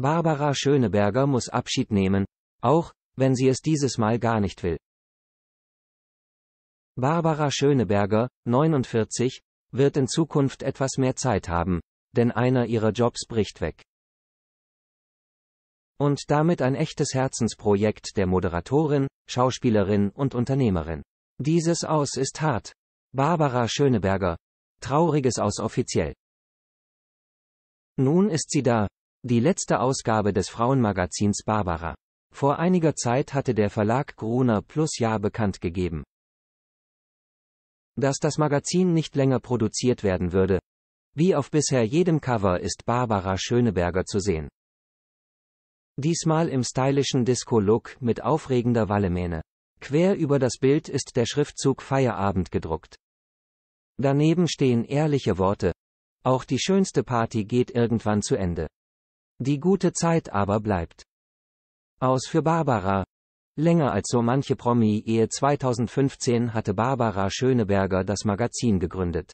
Barbara Schöneberger muss Abschied nehmen, auch wenn sie es dieses Mal gar nicht will. Barbara Schöneberger, 49, wird in Zukunft etwas mehr Zeit haben, denn einer ihrer Jobs bricht weg. Und damit ein echtes Herzensprojekt der Moderatorin, Schauspielerin und Unternehmerin. Dieses Aus ist hart. Barbara Schöneberger. Trauriges Aus offiziell. Nun ist sie da, die letzte Ausgabe des Frauenmagazins Barbara. Vor einiger Zeit hatte der Verlag Gruner plus Jahr bekannt gegeben, dass das Magazin nicht länger produziert werden würde. Wie auf bisher jedem Cover ist Barbara Schöneberger zu sehen. Diesmal im stylischen Disco-Look mit aufregender Wallemähne. Quer über das Bild ist der Schriftzug Feierabend gedruckt. Daneben stehen ehrliche Worte. Auch die schönste Party geht irgendwann zu Ende. Die gute Zeit aber bleibt. Aus für Barbara. Länger als so manche Promi-Ehe 2015 hatte Barbara Schöneberger das Magazin gegründet.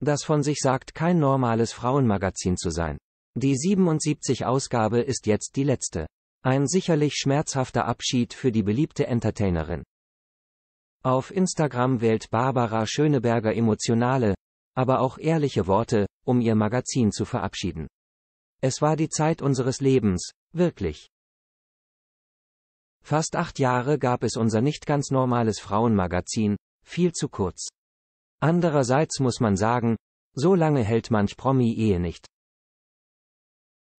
Das von sich sagt kein normales Frauenmagazin zu sein. Die 77 Ausgabe ist jetzt die letzte. Ein sicherlich schmerzhafter Abschied für die beliebte Entertainerin. Auf Instagram wählt Barbara Schöneberger emotionale, aber auch ehrliche Worte, um ihr Magazin zu verabschieden. Es war die Zeit unseres Lebens, wirklich. Fast acht Jahre gab es unser nicht ganz normales Frauenmagazin, viel zu kurz. Andererseits muss man sagen, so lange hält manch Promi-Ehe nicht.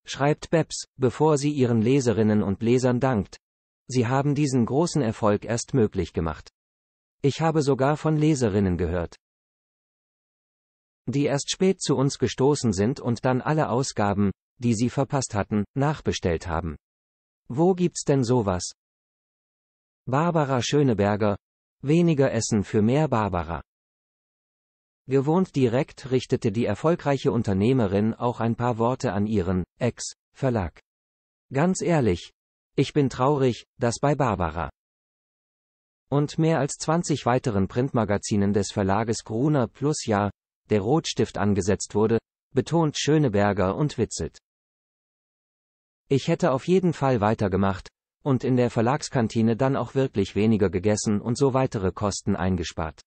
Schreibt Beps, bevor sie ihren Leserinnen und Lesern dankt. Sie haben diesen großen Erfolg erst möglich gemacht. Ich habe sogar von Leserinnen gehört die erst spät zu uns gestoßen sind und dann alle Ausgaben, die sie verpasst hatten, nachbestellt haben. Wo gibt's denn sowas? Barbara Schöneberger. Weniger Essen für mehr Barbara. Gewohnt direkt richtete die erfolgreiche Unternehmerin auch ein paar Worte an ihren Ex-Verlag. Ganz ehrlich, ich bin traurig, dass bei Barbara und mehr als 20 weiteren Printmagazinen des Verlages Gruner plus Jahr der Rotstift angesetzt wurde, betont Schöneberger und Witzelt. Ich hätte auf jeden Fall weitergemacht, und in der Verlagskantine dann auch wirklich weniger gegessen und so weitere Kosten eingespart.